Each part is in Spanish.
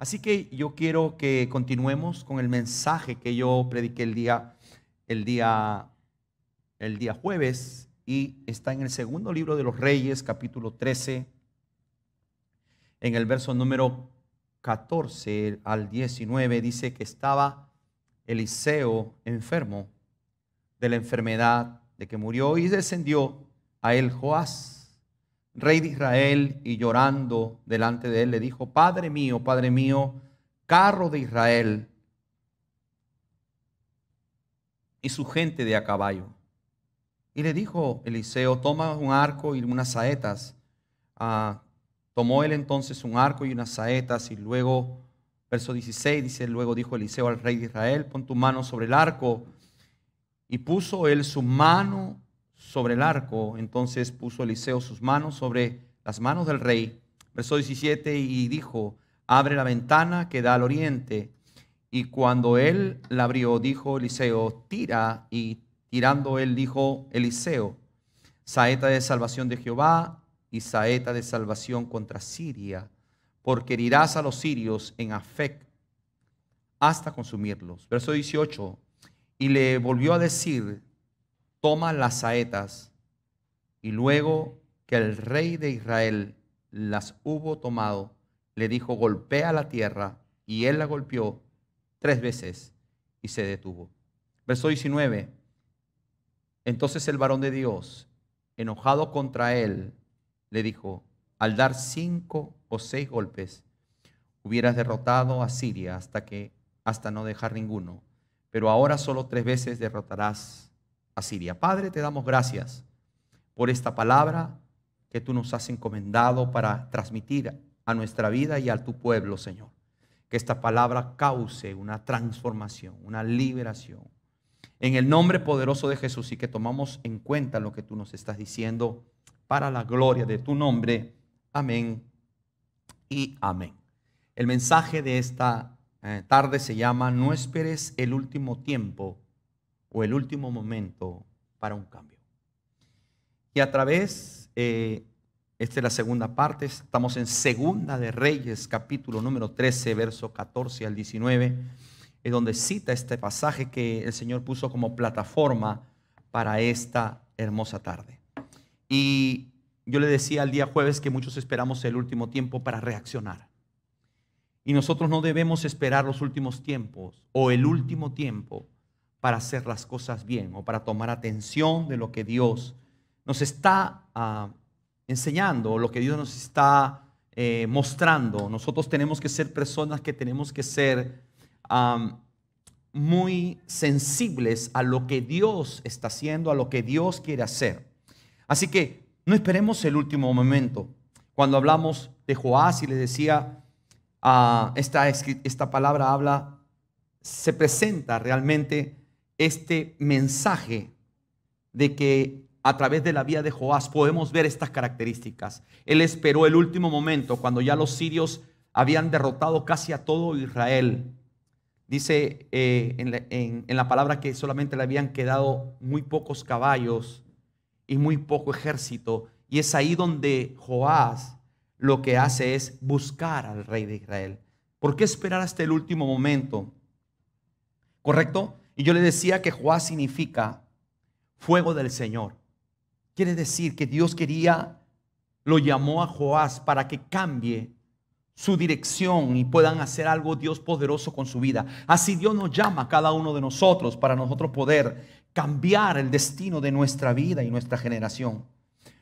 Así que yo quiero que continuemos con el mensaje que yo prediqué el día, el día, el día jueves y está en el segundo libro de los Reyes, capítulo 13, en el verso número 14 al 19, dice que estaba Eliseo enfermo de la enfermedad de que murió y descendió a él Joás rey de Israel, y llorando delante de él le dijo, Padre mío, Padre mío, carro de Israel y su gente de a caballo. Y le dijo Eliseo, toma un arco y unas saetas. Ah, tomó él entonces un arco y unas saetas y luego, verso 16 dice, luego dijo Eliseo al rey de Israel, pon tu mano sobre el arco. Y puso él su mano sobre el arco. Entonces puso Eliseo sus manos sobre las manos del rey. Verso 17 y dijo, abre la ventana que da al oriente. Y cuando él la abrió, dijo Eliseo, tira. Y tirando él dijo Eliseo, saeta de salvación de Jehová y saeta de salvación contra Siria, porque herirás a los sirios en Afec, hasta consumirlos. Verso 18. Y le volvió a decir, toma las saetas y luego que el rey de Israel las hubo tomado, le dijo, golpea la tierra, y él la golpeó tres veces y se detuvo. Verso 19. Entonces el varón de Dios, enojado contra él, le dijo, al dar cinco o seis golpes, hubieras derrotado a Siria hasta que hasta no dejar ninguno, pero ahora solo tres veces derrotarás Padre, te damos gracias por esta palabra que tú nos has encomendado para transmitir a nuestra vida y a tu pueblo, Señor. Que esta palabra cause una transformación, una liberación. En el nombre poderoso de Jesús y que tomamos en cuenta lo que tú nos estás diciendo para la gloria de tu nombre. Amén y amén. El mensaje de esta eh, tarde se llama No esperes el último tiempo o el último momento para un cambio. Y a través, eh, esta es la segunda parte, estamos en Segunda de Reyes, capítulo número 13, verso 14 al 19, es donde cita este pasaje que el Señor puso como plataforma para esta hermosa tarde. Y yo le decía al día jueves que muchos esperamos el último tiempo para reaccionar. Y nosotros no debemos esperar los últimos tiempos o el último tiempo para hacer las cosas bien o para tomar atención de lo que Dios nos está ah, enseñando, lo que Dios nos está eh, mostrando. Nosotros tenemos que ser personas que tenemos que ser muy sensibles a lo que Dios está haciendo, a lo que Dios quiere hacer. Así que no esperemos el último momento. Cuando hablamos de Joás y le decía, ah, esta, esta palabra habla, se presenta realmente este mensaje de que a través de la vía de Joás podemos ver estas características. Él esperó el último momento cuando ya los sirios habían derrotado casi a todo Israel. Dice eh, en, la, en la palabra que solamente le habían quedado muy pocos caballos y muy poco ejército. Y es ahí donde Joás lo que hace es buscar al rey de Israel. ¿Por qué esperar hasta el último momento? ¿Correcto? Y yo le decía que Joás significa fuego del Señor. Quiere decir que Dios quería, lo llamó a Joás para que cambie su dirección y puedan hacer algo Dios poderoso con su vida. Así Dios nos llama a cada uno de nosotros para nosotros poder cambiar el destino de nuestra vida y nuestra generación.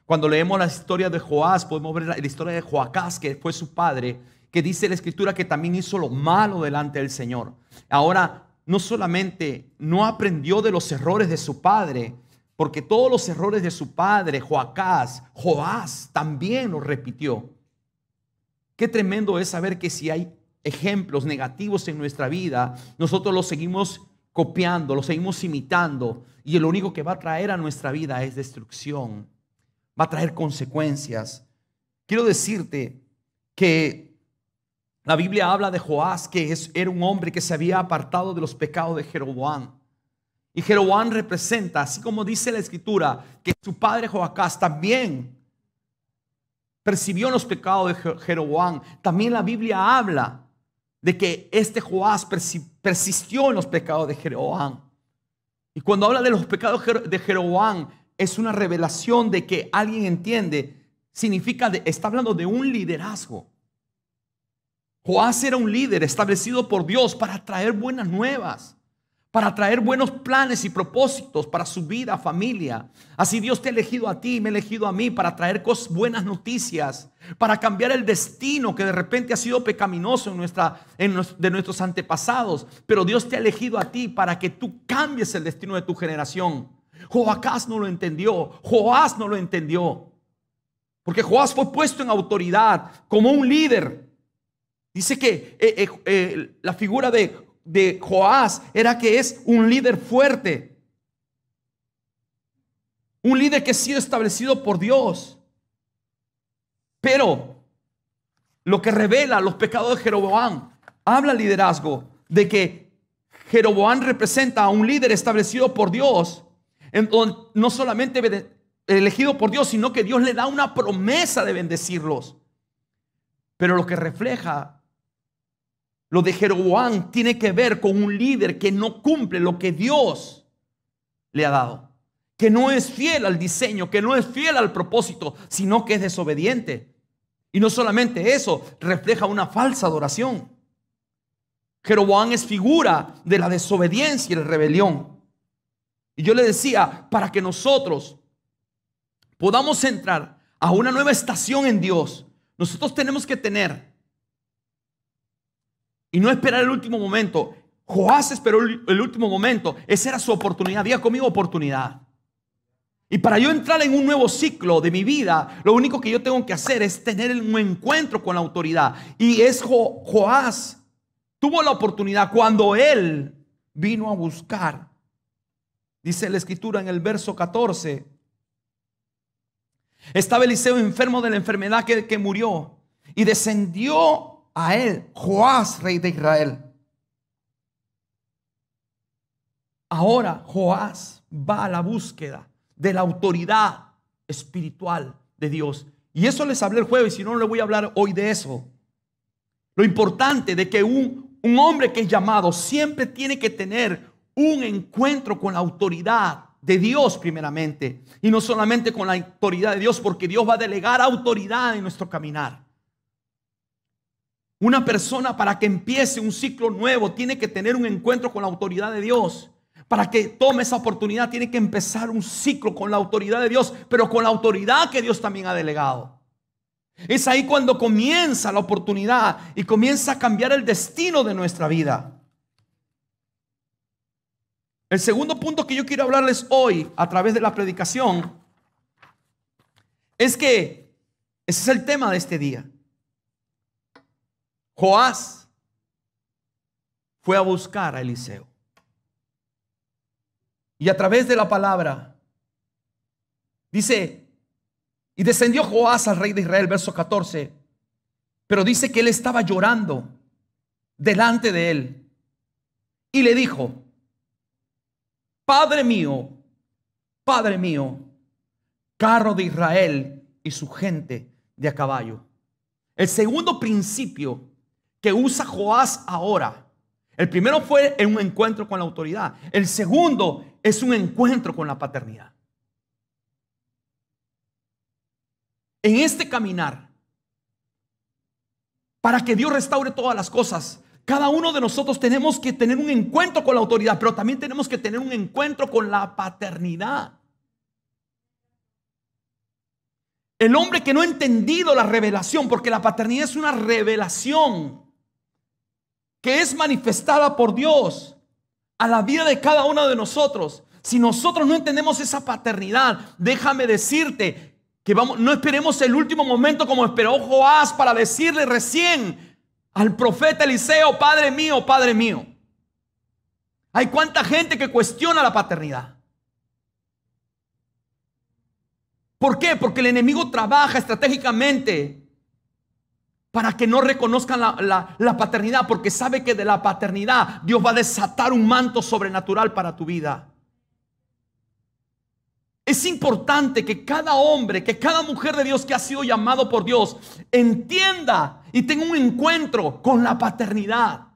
Cuando leemos la historia de Joás, podemos ver la, la historia de Joacás, que fue su padre, que dice la escritura que también hizo lo malo delante del Señor. Ahora no solamente no aprendió de los errores de su padre, porque todos los errores de su padre, Joacás, Joás, también los repitió. Qué tremendo es saber que si hay ejemplos negativos en nuestra vida, nosotros los seguimos copiando, los seguimos imitando, y lo único que va a traer a nuestra vida es destrucción, va a traer consecuencias. Quiero decirte que la Biblia habla de Joás, que es, era un hombre que se había apartado de los pecados de Jeroboam. Y Jeroboam representa, así como dice la escritura, que su padre Joacás también percibió los pecados de Jeroboam. También la Biblia habla de que este Joás persistió en los pecados de Jeroboam. Y cuando habla de los pecados de Jeroboam, es una revelación de que alguien entiende, significa, está hablando de un liderazgo. Joás era un líder establecido por Dios para traer buenas nuevas, para traer buenos planes y propósitos para su vida, familia. Así Dios te ha elegido a ti, me ha elegido a mí para traer cosas, buenas noticias, para cambiar el destino que de repente ha sido pecaminoso en nuestra, de nuestros antepasados. Pero Dios te ha elegido a ti para que tú cambies el destino de tu generación. Joacás no lo entendió, Joás no lo entendió. Porque Joás fue puesto en autoridad como un líder Dice que eh, eh, eh, la figura de, Joás era que es un líder fuerte. Un líder que ha sido establecido por Dios. Pero lo que revela los pecados de Jeroboam, habla liderazgo de que Jeroboam representa a un líder establecido por Dios, no solamente elegido por Dios, sino que Dios le da una promesa de bendecirlos. Pero lo que refleja lo de Jeroboam tiene que ver con un líder que no cumple lo que Dios le ha dado, que no es fiel al diseño, que no es fiel al propósito, sino que es desobediente. Y no solamente eso, refleja una falsa adoración. Jeroboam es figura de la desobediencia y la rebelión. Y yo le decía, para que nosotros podamos entrar a una nueva estación en Dios, nosotros tenemos que tener y no esperar el último momento. Joás esperó el último momento. Esa era su oportunidad. Diga conmigo oportunidad. Y para yo entrar en un nuevo ciclo de mi vida, lo único que yo tengo que hacer es tener un encuentro con la autoridad. Y es Joás. Tuvo la oportunidad cuando él vino a buscar. Dice la escritura en el verso 14. Estaba Eliseo enfermo de la enfermedad que, que murió. Y descendió a él, Joás, rey de Israel. Ahora Joás va a la búsqueda de la autoridad espiritual de Dios. Y eso les hablé el jueves, si no, no le voy a hablar hoy de eso. Lo importante de que un, un hombre que es llamado siempre tiene que tener un encuentro con la autoridad de Dios primeramente. Y no solamente con la autoridad de Dios, porque Dios va a delegar autoridad en nuestro caminar. Una persona para que empiece un ciclo nuevo tiene que tener un encuentro con la autoridad de Dios. Para que tome esa oportunidad tiene que empezar un ciclo con la autoridad de Dios, pero con la autoridad que Dios también ha delegado. Es ahí cuando comienza la oportunidad y comienza a cambiar el destino de nuestra vida. El segundo punto que yo quiero hablarles hoy a través de la predicación es que ese es el tema de este día. Joás fue a buscar a Eliseo. Y a través de la palabra, dice, y descendió Joás al rey de Israel, verso 14, pero dice que él estaba llorando delante de él y le dijo, Padre mío, Padre mío, carro de Israel y su gente de a caballo. El segundo principio que usa Joás ahora. El primero fue en un encuentro con la autoridad. El segundo es un encuentro con la paternidad. En este caminar, para que Dios restaure todas las cosas, cada uno de nosotros tenemos que tener un encuentro con la autoridad, pero también tenemos que tener un encuentro con la paternidad. El hombre que no ha entendido la revelación, porque la paternidad es una revelación es manifestada por Dios a la vida de cada uno de nosotros. Si nosotros no entendemos esa paternidad, déjame decirte que vamos, no esperemos el último momento como esperó Joás para decirle recién al profeta Eliseo, Padre mío, Padre mío. Hay cuánta gente que cuestiona la paternidad. ¿Por qué? Porque el enemigo trabaja estratégicamente para que no reconozcan la, paternidad, porque sabe que de la paternidad Dios va a desatar un manto sobrenatural para tu vida. Es importante que cada hombre, que cada mujer de Dios que ha sido llamado por Dios, entienda y tenga un encuentro con la paternidad.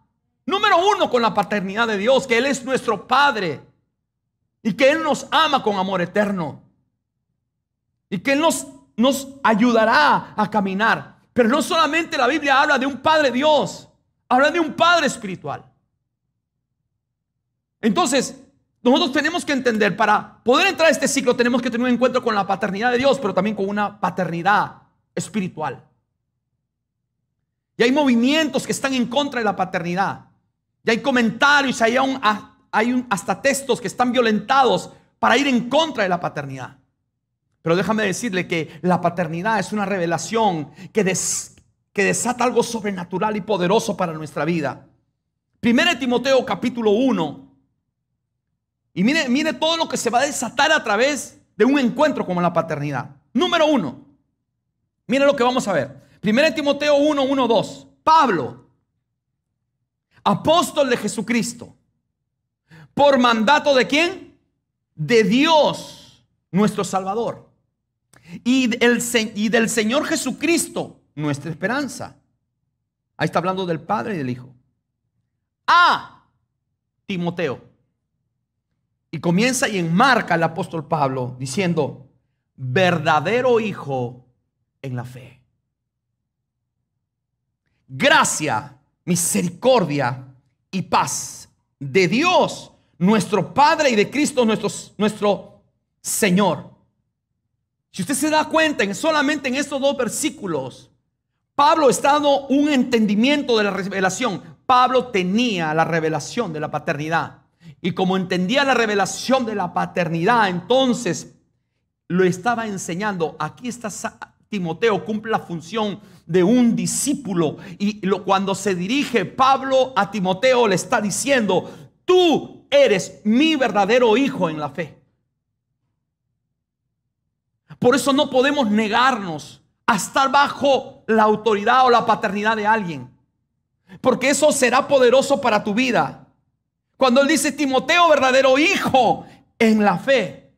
Número uno, con la paternidad de Dios, que Él es nuestro Padre y que Él nos ama con amor eterno y que Él nos, nos ayudará a caminar pero no solamente la Biblia habla de un Padre Dios, habla de un Padre espiritual. Entonces, nosotros tenemos que entender, para poder entrar a este ciclo tenemos que tener un encuentro con la paternidad de Dios, pero también con una paternidad espiritual. Y hay movimientos que están en contra de la paternidad. Y hay comentarios, hay, hay hasta textos que están violentados para ir en contra de la paternidad. Pero déjame decirle que la paternidad es una revelación que, que desata algo sobrenatural y poderoso para nuestra vida. Primera Timoteo capítulo 1. Y mire, mire todo lo que se va a desatar a través de un encuentro como la paternidad. Número 1, Mire lo que vamos a ver. Primera Timoteo 1, 1, 2. Pablo, apóstol de Jesucristo, por mandato de quién? De Dios, nuestro Salvador y del, Señor Jesucristo, nuestra esperanza. Ahí está hablando del Padre y del Hijo. A Timoteo. Y comienza y enmarca el apóstol Pablo diciendo, verdadero hijo en la fe. Gracia, misericordia y paz de Dios, nuestro Padre y de Cristo, nuestro, nuestro Señor. Si usted se da cuenta, en solamente en estos dos versículos, Pablo está dando un entendimiento de la revelación. Pablo tenía la revelación de la paternidad. Y como entendía la revelación de la paternidad, entonces lo estaba enseñando. Aquí está Timoteo, cumple la función de un discípulo. Y cuando se dirige Pablo a Timoteo, le está diciendo, tú eres mi verdadero hijo en la fe. Por eso no podemos negarnos a estar bajo la autoridad o la paternidad de alguien. Porque eso será poderoso para tu vida. Cuando él dice, Timoteo, verdadero hijo en la fe.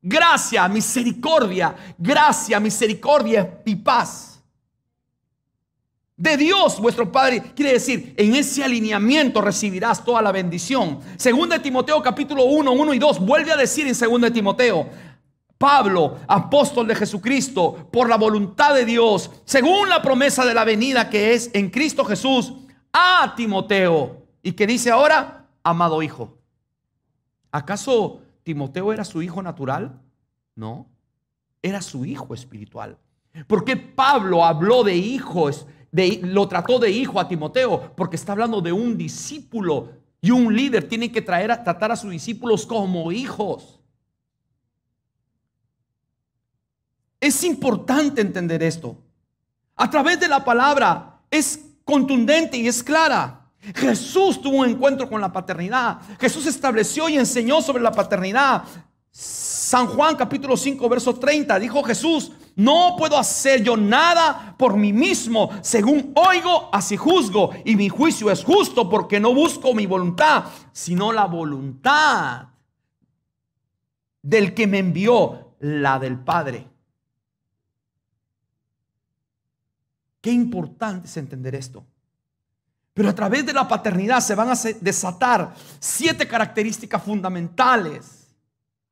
Gracia, misericordia, gracia, misericordia y paz. De Dios vuestro Padre quiere decir, en ese alineamiento recibirás toda la bendición. Segundo de Timoteo capítulo 1, 1 y 2, vuelve a decir en segundo de Timoteo, Pablo, apóstol de Jesucristo, por la voluntad de Dios, según la promesa de la venida que es en Cristo Jesús, a Timoteo. Y que dice ahora, amado hijo. ¿Acaso Timoteo era su hijo natural? No, era su hijo espiritual. ¿Por qué Pablo habló de hijos, de, lo trató de hijo a Timoteo? Porque está hablando de un discípulo y un líder tiene que traer a, tratar a sus discípulos como hijos. Es importante entender esto. A través de la palabra es contundente y es clara. Jesús tuvo un encuentro con la paternidad. Jesús estableció y enseñó sobre la paternidad. San Juan capítulo 5, verso 30, dijo Jesús, no puedo hacer yo nada por mí mismo, según oigo, así juzgo, y mi juicio es justo porque no busco mi voluntad, sino la voluntad del que me envió, la del Padre. Qué importante es entender esto. Pero a través de la paternidad se van a desatar siete características fundamentales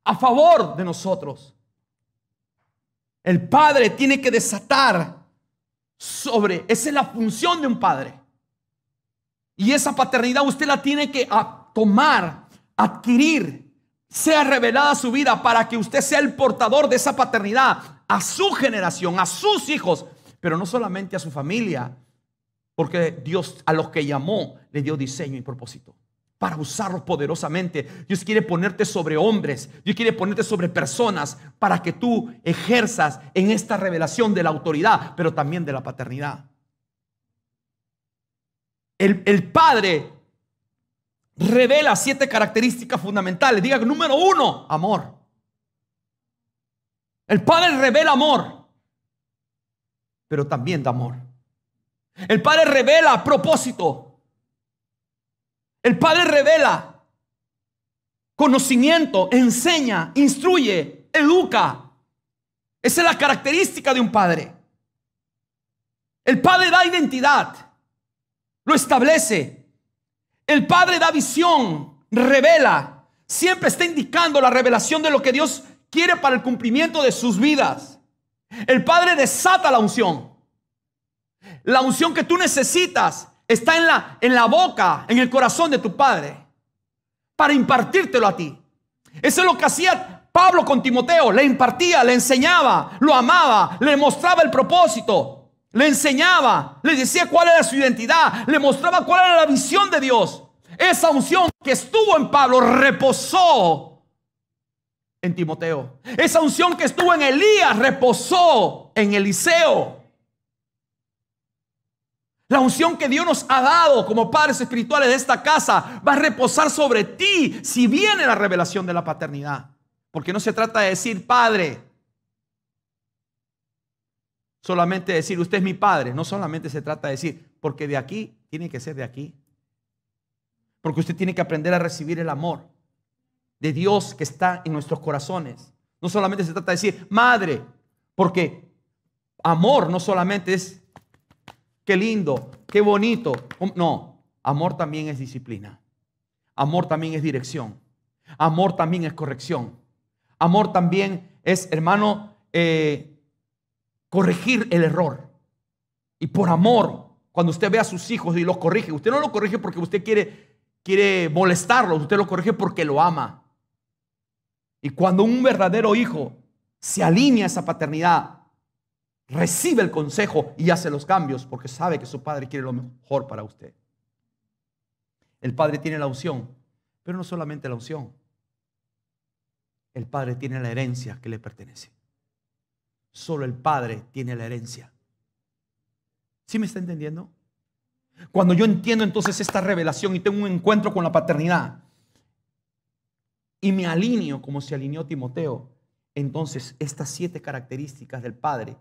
a favor de nosotros. El padre tiene que desatar sobre, esa es la función de un padre. Y esa paternidad usted la tiene que tomar, adquirir, sea revelada su vida para que usted sea el portador de esa paternidad a su generación, a sus hijos, pero no solamente a su familia, porque Dios a los que llamó le dio diseño y propósito para usarlos poderosamente. Dios quiere ponerte sobre hombres, Dios quiere ponerte sobre personas para que tú ejerzas en esta revelación de la autoridad, pero también de la paternidad. El, el Padre revela siete características fundamentales. Diga, número uno, amor. El Padre revela amor pero también de amor. El Padre revela propósito. El Padre revela conocimiento, enseña, instruye, educa. Esa es la característica de un Padre. El Padre da identidad, lo establece. El Padre da visión, revela. Siempre está indicando la revelación de lo que Dios quiere para el cumplimiento de sus vidas. El Padre desata la unción. La unción que tú necesitas está en la, en la boca, en el corazón de tu Padre, para impartírtelo a ti. Eso es lo que hacía Pablo con Timoteo. Le impartía, le enseñaba, lo amaba, le mostraba el propósito, le enseñaba, le decía cuál era su identidad, le mostraba cuál era la visión de Dios. Esa unción que estuvo en Pablo reposó en Timoteo. Esa unción que estuvo en Elías reposó en Eliseo. La unción que Dios nos ha dado como padres espirituales de esta casa va a reposar sobre ti si viene la revelación de la paternidad. Porque no se trata de decir padre. Solamente decir usted es mi padre. No solamente se trata de decir, porque de aquí tiene que ser de aquí. Porque usted tiene que aprender a recibir el amor de Dios que está en nuestros corazones. No solamente se trata de decir, madre, porque amor no solamente es, qué lindo, qué bonito. Um, no, amor también es disciplina. Amor también es dirección. Amor también es corrección. Amor también es, hermano, eh, corregir el error. Y por amor, cuando usted ve a sus hijos y los corrige, usted no lo corrige porque usted quiere, quiere molestarlos, usted lo corrige porque lo ama. Y cuando un verdadero hijo se alinea a esa paternidad, recibe el consejo y hace los cambios porque sabe que su padre quiere lo mejor para usted. El padre tiene la unción, pero no solamente la unción. El padre tiene la herencia que le pertenece. Solo el padre tiene la herencia. ¿Sí me está entendiendo? Cuando yo entiendo entonces esta revelación y tengo un encuentro con la paternidad, y me alineo como se alineó Timoteo, entonces estas siete características del Padre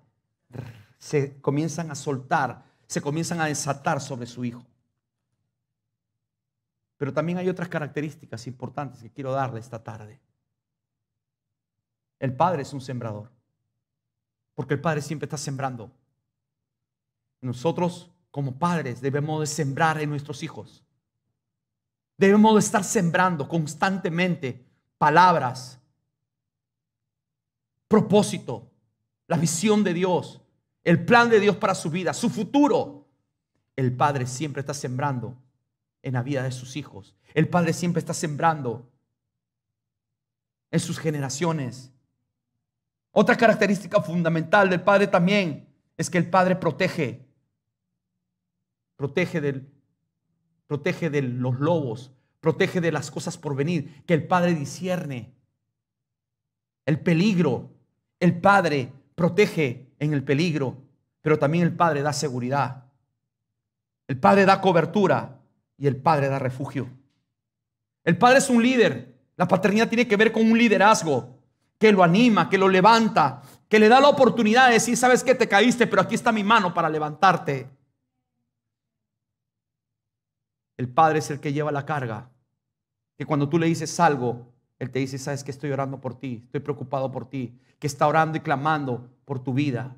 se comienzan a soltar, se comienzan a desatar sobre su hijo. Pero también hay otras características importantes que quiero darle esta tarde. El Padre es un sembrador, porque el Padre siempre está sembrando. Nosotros como padres debemos de sembrar en nuestros hijos. Debemos de estar sembrando constantemente palabras, propósito, la visión de Dios, el plan de Dios para su vida, su futuro. El Padre siempre está sembrando en la vida de sus hijos. El Padre siempre está sembrando en sus generaciones. Otra característica fundamental del Padre también es que el Padre protege. Protege, del, protege de los lobos, protege de las cosas por venir, que el Padre discierne. El peligro, el Padre protege en el peligro, pero también el Padre da seguridad. El Padre da cobertura y el Padre da refugio. El Padre es un líder. La paternidad tiene que ver con un liderazgo que lo anima, que lo levanta, que le da la oportunidad de decir, sabes que te caíste, pero aquí está mi mano para levantarte. El Padre es el que lleva la carga. Que cuando tú le dices algo, Él te dice, sabes que estoy orando por ti, estoy preocupado por ti, que está orando y clamando por tu vida.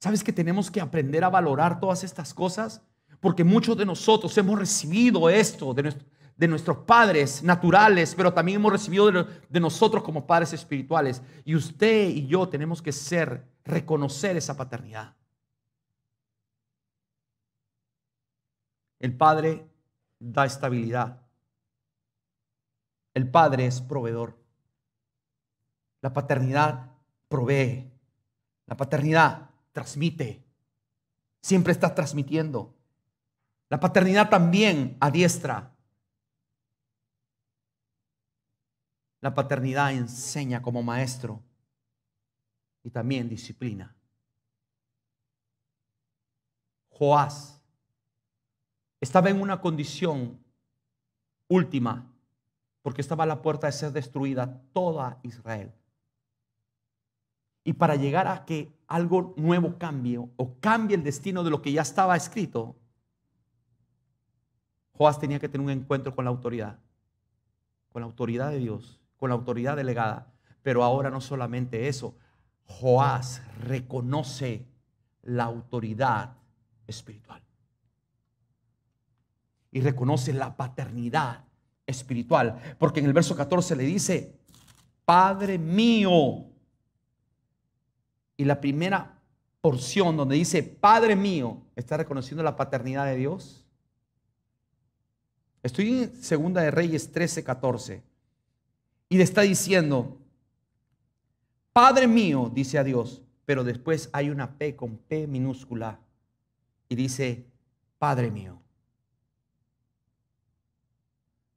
¿Sabes que tenemos que aprender a valorar todas estas cosas? Porque muchos de nosotros hemos recibido esto de, nuestros padres naturales, pero también hemos recibido de nosotros como padres espirituales. Y usted y yo tenemos que ser, reconocer esa paternidad. El Padre da estabilidad. El Padre es proveedor. La paternidad provee. La paternidad transmite. Siempre está transmitiendo. La paternidad también adiestra. La paternidad enseña como maestro y también disciplina. Joás estaba en una condición última porque estaba a la puerta de ser destruida toda Israel. Y para llegar a que algo nuevo cambie o cambie el destino de lo que ya estaba escrito, Joás tenía que tener un encuentro con la autoridad, con la autoridad de Dios, con la autoridad delegada. Pero ahora no solamente eso, Joás reconoce la autoridad espiritual y reconoce la paternidad espiritual. Porque en el verso 14 le dice, Padre mío. Y la primera porción donde dice, Padre mío, está reconociendo la paternidad de Dios. Estoy en Segunda de Reyes 13, 14. Y le está diciendo, Padre mío, dice a Dios, pero después hay una P con P minúscula y dice, Padre mío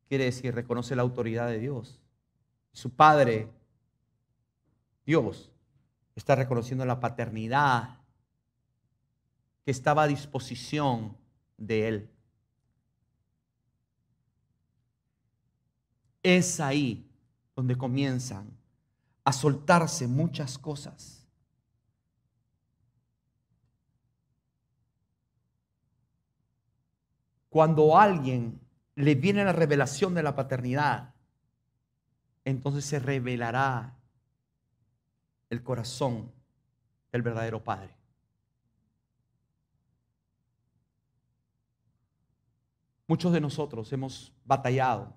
quiere decir reconoce la autoridad de Dios. Su padre, Dios, está reconociendo la paternidad que estaba a disposición de él. Es ahí donde comienzan a soltarse muchas cosas. Cuando alguien le viene la revelación de la paternidad, entonces se revelará el corazón del verdadero Padre. Muchos de nosotros hemos batallado,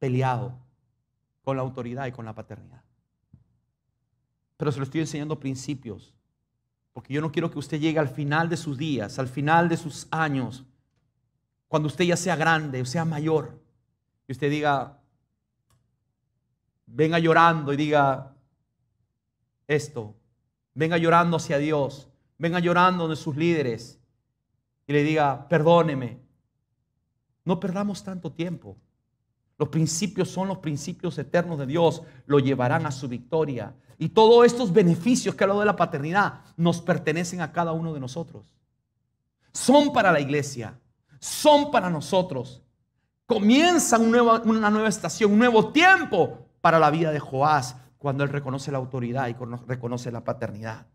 peleado con la autoridad y con la paternidad. Pero se lo estoy enseñando principios, porque yo no quiero que usted llegue al final de sus días, al final de sus años, cuando usted ya sea grande o sea mayor, y usted diga, venga llorando y diga esto, venga llorando hacia Dios, venga llorando de sus líderes y le diga, perdóneme. No perdamos tanto tiempo. Los principios son los principios eternos de Dios, lo llevarán a su victoria. Y todos estos beneficios que ha de la paternidad nos pertenecen a cada uno de nosotros. Son para la iglesia, son para nosotros. Comienza una nueva, estación, un nuevo tiempo para la vida de Joás cuando él reconoce la autoridad y reconoce la paternidad.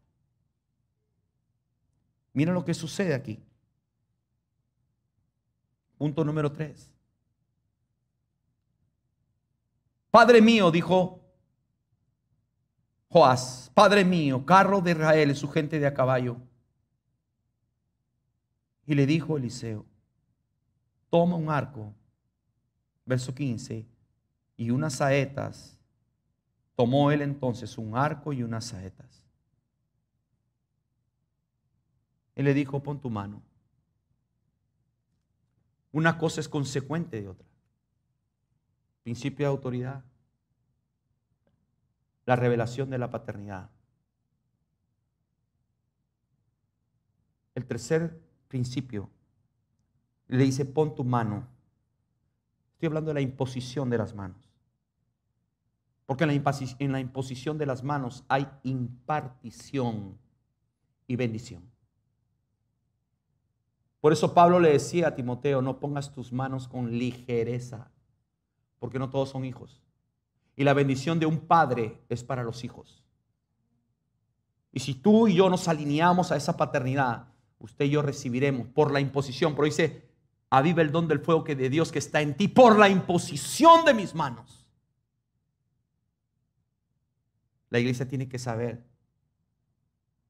Mira lo que sucede aquí. Punto número 3. Padre mío, dijo Joás, Padre mío, carro de Israel y su gente de a caballo. Y le dijo Eliseo, toma un arco, verso 15, y unas saetas. Tomó él entonces un arco y unas saetas. Él le dijo, pon tu mano. Una cosa es consecuente de otra. Principio de autoridad. La revelación de la paternidad. El tercer principio le dice, pon tu mano. Estoy hablando de la imposición de las manos. Porque en la, en la imposición de las manos hay impartición y bendición. Por eso Pablo le decía a Timoteo, no pongas tus manos con ligereza, porque no todos son hijos. Y la bendición de un padre es para los hijos. Y si tú y yo nos alineamos a esa paternidad, usted y yo recibiremos por la imposición, pero dice, aviva el don del fuego que de Dios que está en ti por la imposición de mis manos. La iglesia tiene que saber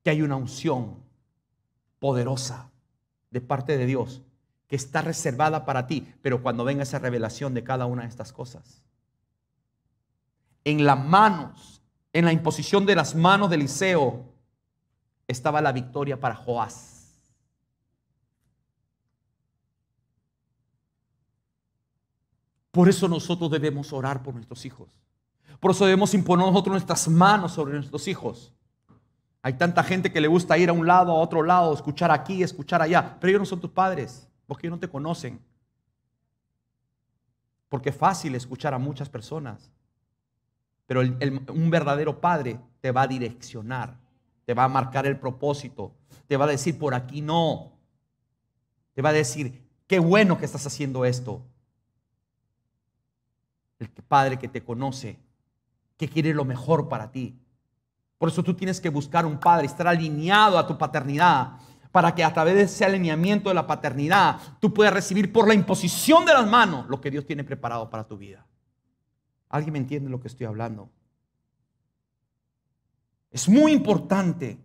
que hay una unción poderosa de parte de Dios que está reservada para ti, pero cuando venga esa revelación de cada una de estas cosas, en las manos, en la imposición de las manos de Eliseo, estaba la victoria para Joás. Por eso nosotros debemos orar por nuestros hijos. Por eso debemos imponer nosotros nuestras manos sobre nuestros hijos. Hay tanta gente que le gusta ir a un lado, a otro lado, escuchar aquí, escuchar allá. Pero ellos no son tus padres, porque ellos no te conocen. Porque es fácil escuchar a muchas personas. Pero un verdadero padre te va a direccionar, te va a marcar el propósito, te va a decir por aquí no. Te va a decir, qué bueno que estás haciendo esto, el Padre que te conoce, que quiere lo mejor para ti. Por eso tú tienes que buscar un Padre, estar alineado a tu paternidad, para que a través de ese alineamiento de la paternidad tú puedas recibir por la imposición de las manos lo que Dios tiene preparado para tu vida. ¿Alguien me entiende lo que estoy hablando? Es muy importante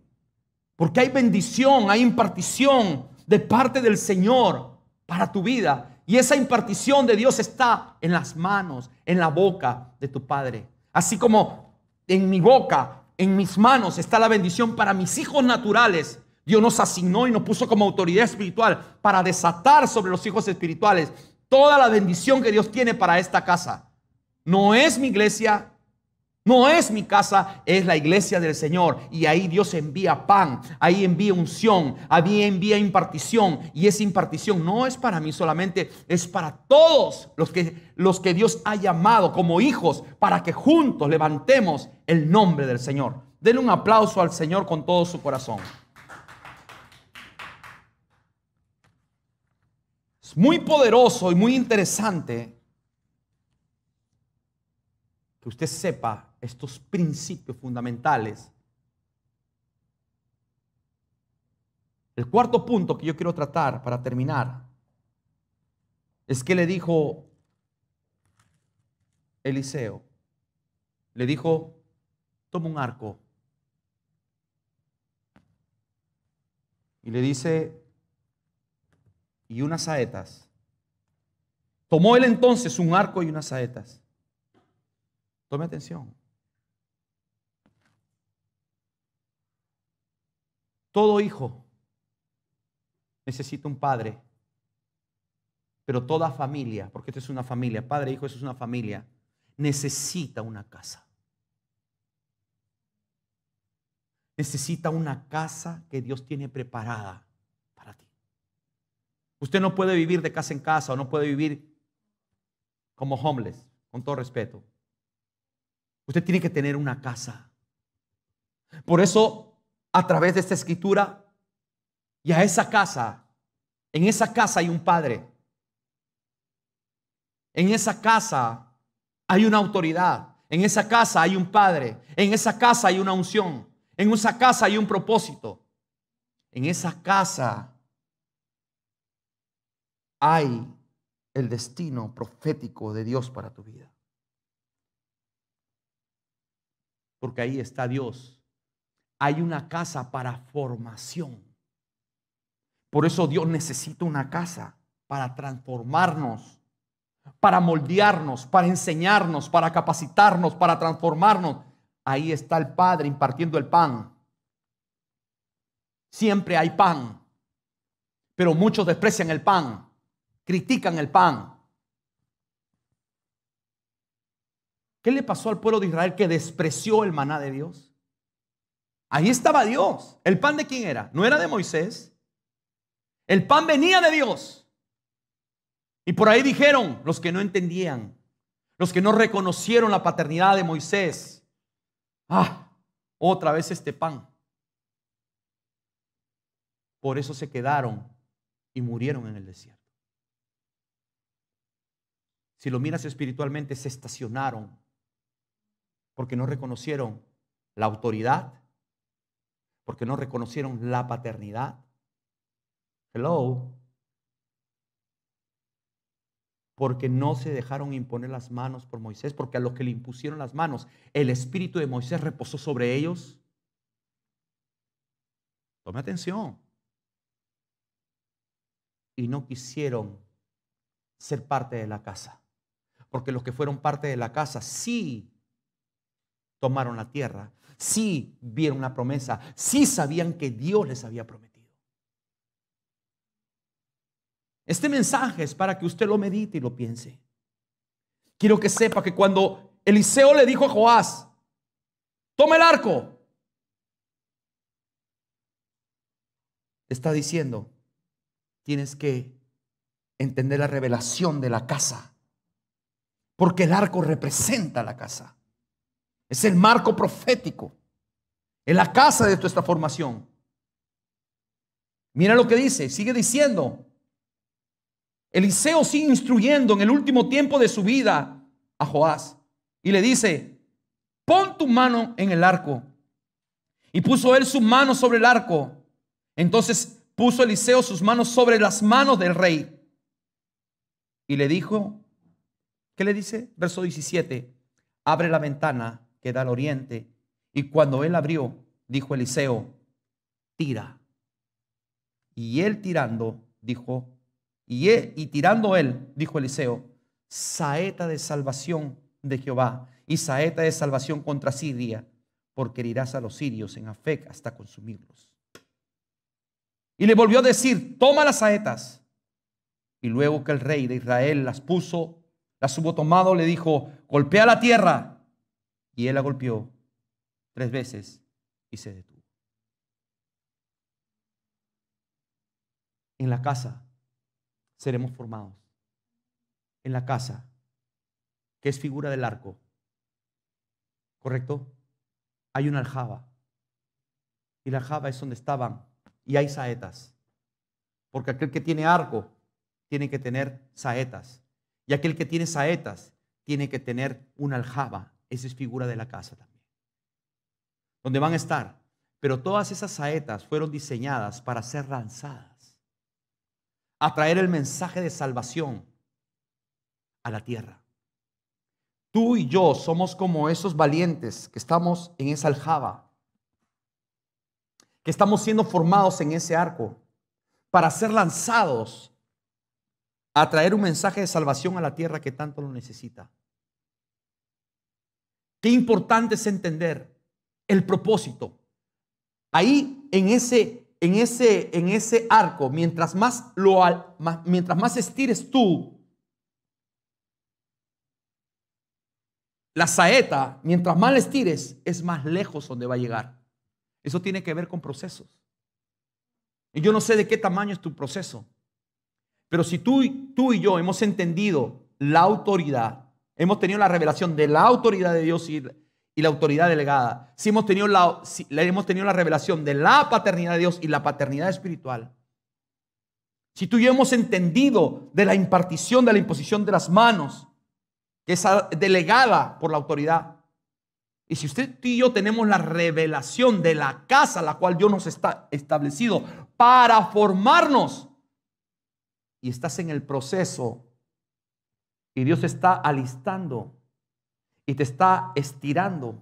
porque hay bendición, hay impartición de parte del Señor para tu vida. Y esa impartición de Dios está en las manos, en la boca de tu Padre. Así como en mi boca, en mis manos está la bendición para mis hijos naturales. Dios nos asignó y nos puso como autoridad espiritual para desatar sobre los hijos espirituales toda la bendición que Dios tiene para esta casa. No es mi iglesia, no es mi casa, es la iglesia del Señor. Y ahí Dios envía pan, ahí envía unción, ahí envía impartición. Y esa impartición no es para mí solamente, es para todos los que, los que Dios ha llamado como hijos, para que juntos levantemos el nombre del Señor. Denle un aplauso al Señor con todo su corazón. Es muy poderoso y muy interesante que usted sepa estos principios fundamentales. El cuarto punto que yo quiero tratar para terminar es que le dijo Eliseo, le dijo, toma un arco. Y le dice, y unas saetas. Tomó él entonces un arco y unas saetas. Tome atención. Todo hijo necesita un padre, pero toda familia, porque esto es una familia, padre, hijo, eso es una familia, necesita una casa. Necesita una casa que Dios tiene preparada para ti. Usted no puede vivir de casa en casa o no puede vivir como homeless, con todo respeto. Usted tiene que tener una casa. Por eso a través de esta escritura. Y a esa casa, en esa casa hay un padre. En esa casa hay una autoridad. En esa casa hay un padre. En esa casa hay una unción. En esa casa hay un propósito. En esa casa hay el destino profético de Dios para tu vida. Porque ahí está Dios hay una casa para formación. Por eso Dios necesita una casa para transformarnos, para moldearnos, para enseñarnos, para capacitarnos, para transformarnos. Ahí está el Padre impartiendo el pan. Siempre hay pan, pero muchos desprecian el pan, critican el pan. ¿Qué le pasó al pueblo de Israel que despreció el maná de Dios? Ahí estaba Dios. ¿El pan de quién era? No era de Moisés. El pan venía de Dios. Y por ahí dijeron los que no entendían, los que no reconocieron la paternidad de Moisés. Ah, otra vez este pan. Por eso se quedaron y murieron en el desierto. Si lo miras espiritualmente, se estacionaron porque no reconocieron la autoridad porque no reconocieron la paternidad. Hello. Porque no se dejaron imponer las manos por Moisés, porque a los que le impusieron las manos, el espíritu de Moisés reposó sobre ellos. Tome atención. Y no quisieron ser parte de la casa, porque los que fueron parte de la casa sí tomaron la tierra, sí vieron la promesa, sí sabían que Dios les había prometido. Este mensaje es para que usted lo medite y lo piense. Quiero que sepa que cuando Eliseo le dijo a Joás, toma el arco, está diciendo, tienes que entender la revelación de la casa, porque el arco representa la casa. Es el marco profético. En la casa de esta formación. Mira lo que dice, sigue diciendo. Eliseo sigue instruyendo en el último tiempo de su vida a Joás y le dice, pon tu mano en el arco. Y puso él su mano sobre el arco. Entonces puso Eliseo sus manos sobre las manos del rey. Y le dijo, ¿qué le dice? Verso 17, abre la ventana queda al oriente. Y cuando él abrió, dijo Eliseo, tira. Y él tirando, dijo, y, y tirando él, dijo Eliseo, saeta de salvación de Jehová y saeta de salvación contra Siria, porque herirás a los sirios en Afec hasta consumirlos. Y le volvió a decir, toma las saetas. Y luego que el rey de Israel las puso, las hubo tomado, le dijo, golpea la tierra. Y él la golpeó tres veces y se detuvo. En la casa seremos formados. En la casa, que es figura del arco. ¿Correcto? Hay una aljaba. Y la aljaba es donde estaban. Y hay saetas. Porque aquel que tiene arco tiene que tener saetas. Y aquel que tiene saetas tiene que tener una aljaba esa es figura de la casa también. Donde van a estar. Pero todas esas saetas fueron diseñadas para ser lanzadas. A traer el mensaje de salvación a la tierra. Tú y yo somos como esos valientes que estamos en esa aljaba, que estamos siendo formados en ese arco para ser lanzados a traer un mensaje de salvación a la tierra que tanto lo necesita. Qué importante es entender el propósito. Ahí en ese en ese en ese arco, mientras más lo mientras más estires tú la saeta, mientras más la estires, es más lejos donde va a llegar. Eso tiene que ver con procesos. Y yo no sé de qué tamaño es tu proceso. Pero si tú, tú y yo hemos entendido la autoridad, Hemos tenido la revelación de la autoridad de Dios y, la autoridad delegada. Si hemos, tenido la, hemos tenido la revelación de la paternidad de Dios y la paternidad espiritual. Si tú y yo hemos entendido de la impartición, de la imposición de las manos, que es delegada por la autoridad. Y si usted y yo tenemos la revelación de la casa, la cual Dios nos está establecido para formarnos, y estás en el proceso y Dios está alistando y te está estirando.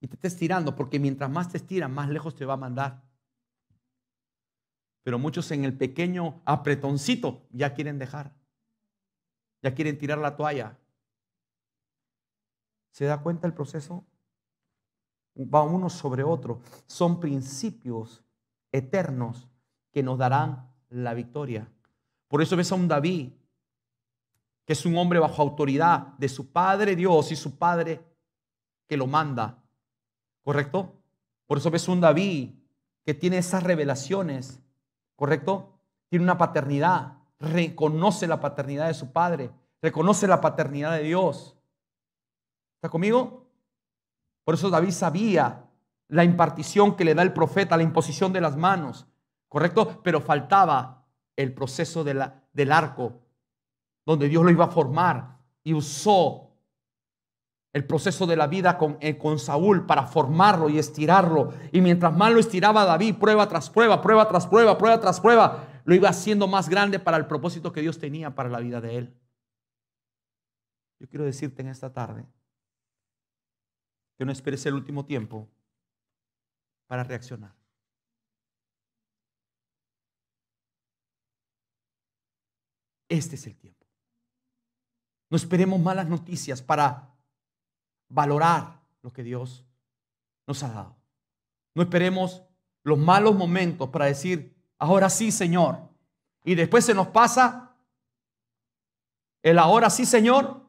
Y te está estirando porque mientras más te estira, más lejos te va a mandar. Pero muchos en el pequeño apretoncito ya quieren dejar. Ya quieren tirar la toalla. ¿Se da cuenta el proceso? Va uno sobre otro. Son principios eternos que nos darán la victoria. Por eso ves a un David que es un hombre bajo autoridad de su Padre Dios y su Padre que lo manda. ¿Correcto? Por eso ves un David que tiene esas revelaciones. ¿Correcto? Tiene una paternidad, reconoce la paternidad de su Padre, reconoce la paternidad de Dios. ¿Está conmigo? Por eso David sabía la impartición que le da el profeta, la imposición de las manos, ¿correcto? Pero faltaba el proceso de la, del arco, donde Dios lo iba a formar y usó el proceso de la vida con, eh, con, Saúl para formarlo y estirarlo. Y mientras más lo estiraba David, prueba tras prueba, prueba tras prueba, prueba tras prueba, lo iba haciendo más grande para el propósito que Dios tenía para la vida de él. Yo quiero decirte en esta tarde que no esperes el último tiempo para reaccionar. Este es el tiempo. No esperemos malas noticias para valorar lo que Dios nos ha dado. No esperemos los malos momentos para decir, ahora sí, Señor. Y después se nos pasa el ahora sí, Señor.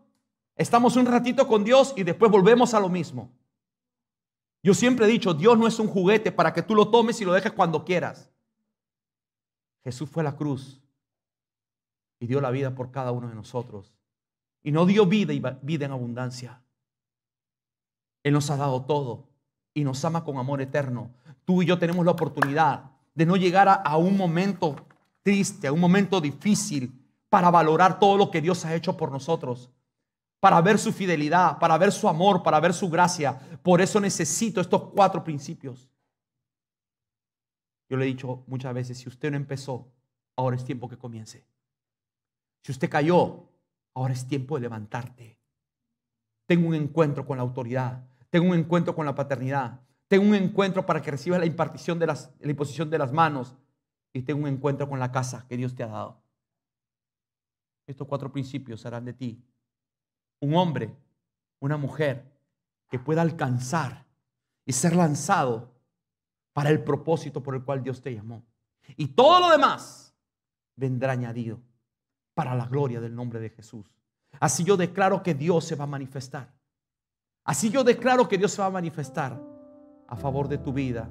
Estamos un ratito con Dios y después volvemos a lo mismo. Yo siempre he dicho, Dios no es un juguete para que tú lo tomes y lo dejes cuando quieras. Jesús fue a la cruz y dio la vida por cada uno de nosotros. Y no dio vida y vida en abundancia. Él nos ha dado todo y nos ama con amor eterno. Tú y yo tenemos la oportunidad de no llegar a, a un momento triste, a un momento difícil, para valorar todo lo que Dios ha hecho por nosotros, para ver su fidelidad, para ver su amor, para ver su gracia. Por eso necesito estos cuatro principios. Yo le he dicho muchas veces, si usted no empezó, ahora es tiempo que comience. Si usted cayó, Ahora es tiempo de levantarte. Tengo un encuentro con la autoridad. Tengo un encuentro con la paternidad. Tengo un encuentro para que recibas la impartición de las, la imposición de las manos. Y tengo un encuentro con la casa que Dios te ha dado. Estos cuatro principios serán de ti un hombre, una mujer que pueda alcanzar y ser lanzado para el propósito por el cual Dios te llamó. Y todo lo demás vendrá añadido para la gloria del nombre de Jesús. Así yo declaro que Dios se va a manifestar. Así yo declaro que Dios se va a manifestar a favor de tu vida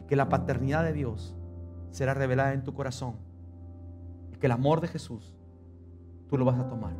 y que la paternidad de Dios será revelada en tu corazón y que el amor de Jesús tú lo vas a tomar.